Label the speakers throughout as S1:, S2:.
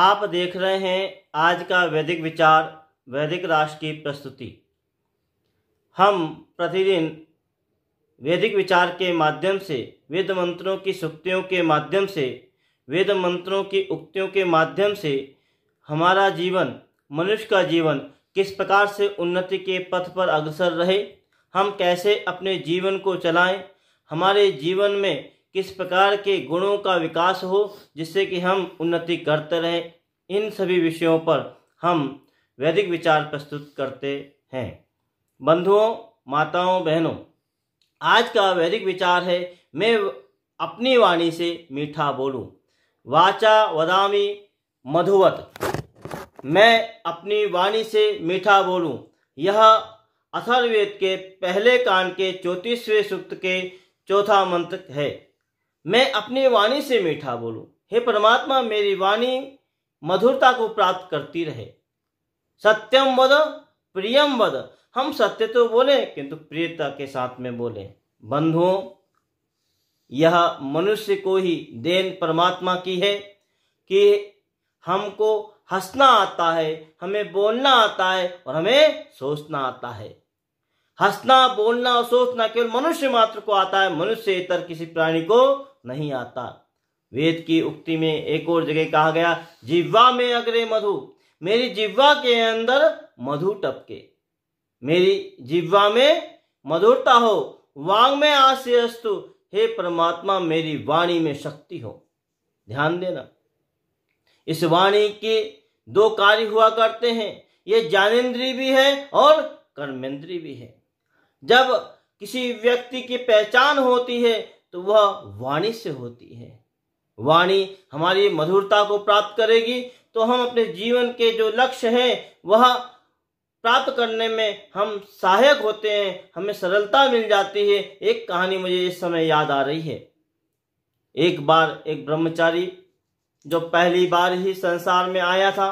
S1: आप देख रहे हैं आज का वैदिक विचार वैदिक राष्ट्र की प्रस्तुति हम प्रतिदिन वैदिक विचार के माध्यम से वेद मंत्रों की सुक्तियों के माध्यम से वेद मंत्रों की उक्तियों के माध्यम से हमारा जीवन मनुष्य का जीवन किस प्रकार से उन्नति के पथ पर अग्रसर रहे हम कैसे अपने जीवन को चलाएं हमारे जीवन में किस प्रकार के गुणों का विकास हो जिससे कि हम उन्नति करते रहें इन सभी विषयों पर हम वैदिक विचार प्रस्तुत करते हैं बंधुओं माताओं बहनों आज का वैदिक विचार है मैं अपनी वाणी से मीठा बोलूं वाचा वदामी मधुवत मैं अपनी वाणी से मीठा बोलूं यह अथर्वेद के पहले कान के चौंतीसवें सूक्त के चौथा मंत्र है मैं अपनी वाणी से मीठा बोलूं हे परमात्मा मेरी वाणी मधुरता को प्राप्त करती रहे सत्यम वद प्रियम वद हम सत्य तो बोले किंतु प्रियता के साथ में बोले बंधुओं यह मनुष्य को ही देन परमात्मा की है कि हमको हंसना आता है हमें बोलना आता है और हमें सोचना आता है हंसना बोलना और सोचना केवल मनुष्य मात्र को आता है मनुष्य इतर किसी प्राणी को नहीं आता वेद की उक्ति में एक और जगह कहा गया जिह्वा में अग्रे मधु मेरी जिह्वा के अंदर मधु टपके मेरी जिह्वा में मधुरता हो वांग में आशयस्तु हे परमात्मा मेरी वाणी में शक्ति हो ध्यान देना इस वाणी के दो कार्य हुआ करते हैं ये ज्ञानेन्द्रीय भी है और कर्मेंद्री भी है जब किसी व्यक्ति की पहचान होती है तो वह वाणी से होती है वाणी हमारी मधुरता को प्राप्त करेगी तो हम अपने जीवन के जो लक्ष्य हैं वह प्राप्त करने में हम सहायक होते हैं हमें सरलता मिल जाती है एक कहानी मुझे इस समय याद आ रही है एक बार एक ब्रह्मचारी जो पहली बार ही संसार में आया था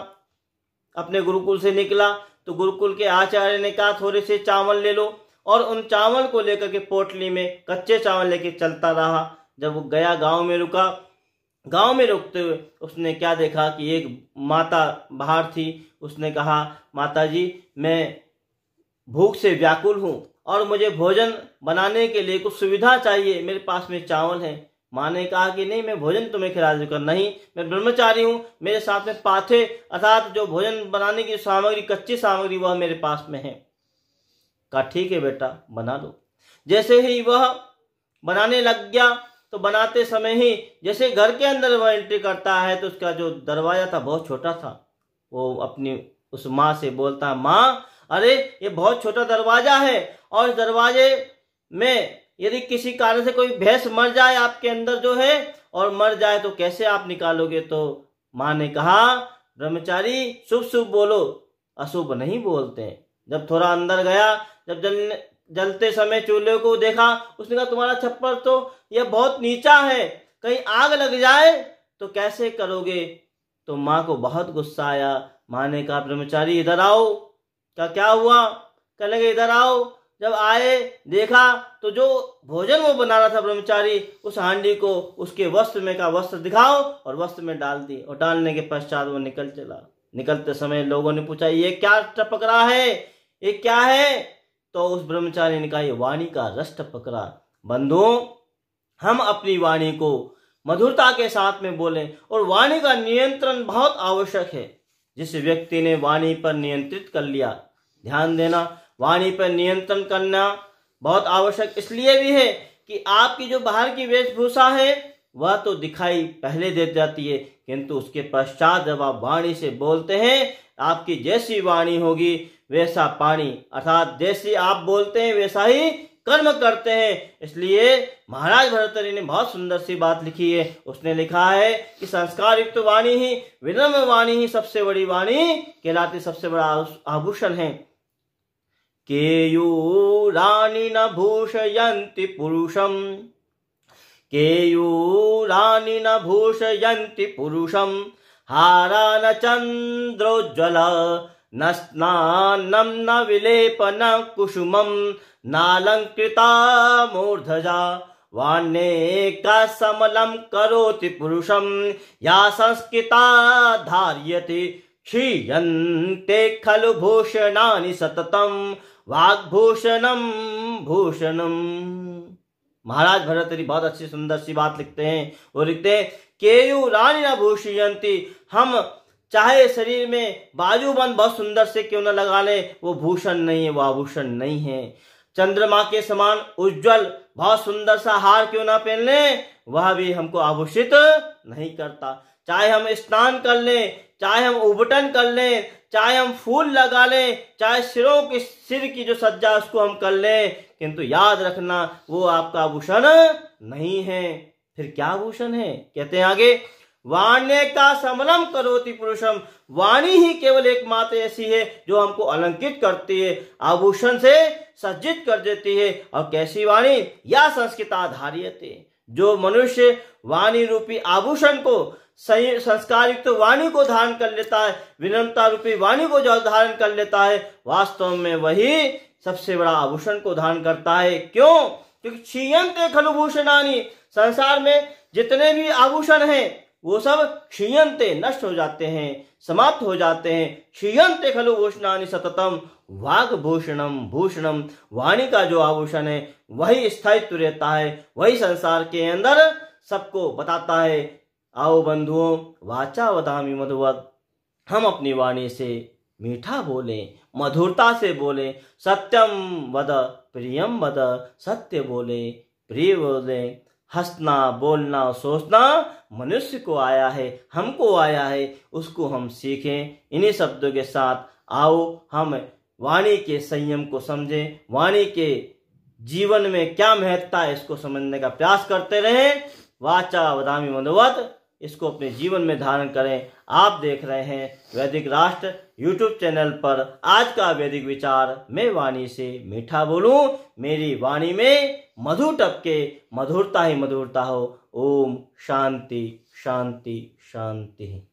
S1: अपने गुरुकुल से निकला तो गुरुकुल के आचार्य ने कहा थोड़े से चावल ले लो और उन चावल को लेकर के पोटली में कच्चे चावल लेके चलता रहा जब वो गया गांव में रुका गांव में रुकते हुए उसने क्या देखा कि एक माता बाहर थी उसने कहा माता जी मैं भूख से व्याकुल हूँ और मुझे भोजन बनाने के लिए कुछ सुविधा चाहिए मेरे पास में चावल है माँ ने कहा कि नहीं मैं भोजन तुम्हें खिला दूंगा नहीं मैं ब्रह्मचारी हूँ मेरे साथ में पाथे अर्थात जो भोजन बनाने की सामग्री कच्ची सामग्री वह मेरे पास में है कहा ठीक है बेटा बना लो जैसे ही वह बनाने लग गया तो बनाते समय ही जैसे घर के अंदर वह एंट्री करता है तो उसका जो दरवाजा था बहुत छोटा था वो अपनी उस माँ से बोलता है माँ अरे ये बहुत छोटा दरवाजा है और इस दरवाजे में यदि किसी कारण से कोई भैंस मर जाए आपके अंदर जो है और मर जाए तो कैसे आप निकालोगे तो माँ ने कहा ब्रह्मचारी शुभ शुभ बोलो अशुभ नहीं बोलते हैं जब थोड़ा अंदर गया जब जल जलते समय चूल्हे को देखा उसने कहा तुम्हारा छप्पर तो यह बहुत नीचा है कहीं आग लग जाए तो कैसे करोगे तो माँ को बहुत गुस्सा आया माँ ने कहा ब्रह्मचारी इधर आओ क्या क्या हुआ कहने लगे इधर आओ जब आए देखा तो जो भोजन वो बना रहा था ब्रह्मचारी उस हांडी को उसके वस्त्र में का वस्त्र दिखाओ और वस्त्र में डाल दी और डालने के पश्चात वो निकल चला निकलते समय लोगों ने पूछा ये क्या टपक रहा है ये क्या है तो उस ब्रह्मचारी ने कहा ये वाणी का रस्ट पकड़ा बंधु हम अपनी वाणी को मधुरता के साथ में बोले और वाणी का नियंत्रण बहुत आवश्यक है जिस व्यक्ति ने वाणी पर नियंत्रित कर लिया ध्यान देना वाणी पर नियंत्रण करना बहुत आवश्यक इसलिए भी है कि आपकी जो बाहर की वेशभूषा है वह तो दिखाई पहले दे जाती है किंतु उसके पश्चात जब आप वाणी से बोलते हैं आपकी जैसी वाणी होगी वैसा पानी अर्थात जैसी आप बोलते हैं वैसा ही कर्म करते हैं इसलिए महाराज भरतरी ने बहुत सुंदर सी बात लिखी है उसने लिखा है कि संस्कार युक्त वाणी ही विनम्र वाणी ही सबसे बड़ी वाणी कहलाती सबसे बड़ा आभूषण है रानी न भूषयंती पुरुषम पुरुषम् रानी न भूषयंती पुरुषम हारा न चंद्रोज्वल न स्नानं न विलेपन कुसुम नालंकृता मूर्धजा का समलम करोति पुरुषम या संस्कृता धार्यते क्षीयते खलु भूषणानि सततम वाग्भूषणं भूषण महाराज भरतरी बहुत अच्छी सुंदर सी बात लिखते हैं वो लिखते हैं केयू रानी न भूषयंती हम चाहे शरीर में बाजूबंद बहुत सुंदर से क्यों न लगा ले वो भूषण नहीं है वो आभूषण नहीं है चंद्रमा के समान उज्जवल बहुत सुंदर सा हार क्यों ना पहन ले वह भी हमको आभूषित नहीं करता चाहे हम स्नान कर ले चाहे हम उबटन कर ले चाहे हम फूल लगा ले चाहे सिरों की सिर की जो सज्जा उसको हम कर ले किंतु याद रखना वो आपका आभूषण नहीं है फिर क्या आभूषण है कहते हैं आगे वाण्यता समलम करोति पुरुषम वाणी ही केवल एक मात्र ऐसी है जो हमको अलंकित करती है आभूषण से सज्जित कर देती है और कैसी वाणी या संस्कृत आधारित जो मनुष्य वाणी रूपी आभूषण को सही संस्कार युक्त तो वाणी को धारण कर लेता है विनम्रता रूपी वाणी को जो धारण कर लेता है वास्तव में वही सबसे बड़ा आभूषण को धारण करता है क्यों क्योंकि क्षीयंत खलु संसार में जितने भी आभूषण हैं वो सब क्षीयंते नष्ट हो जाते हैं समाप्त हो जाते हैं क्षीयंते खलु उष्णानि सततम वाग भूषणम भूषणम वाणी का जो आभूषण है वही स्थायित्व रहता है वही संसार के अंदर सबको बताता है आओ बंधुओं वाचा वधामी मधुवत हम अपनी वाणी से मीठा बोले मधुरता से बोले सत्यम वद प्रियम वद सत्य बोले प्रिय बोले हंसना बोलना सोचना मनुष्य को आया है हमको आया है उसको हम सीखें इन्हीं शब्दों के साथ आओ हम वाणी के संयम को समझें वाणी के जीवन में क्या महत्ता है इसको समझने का प्रयास करते रहें वाचा वदामी मनोवत इसको अपने जीवन में धारण करें आप देख रहे हैं वैदिक राष्ट्र यूट्यूब चैनल पर आज का वैदिक विचार मैं वाणी से मीठा बोलूं मेरी वाणी में मधु टपके मधुरता ही मधुरता हो ओम शांति शांति शांति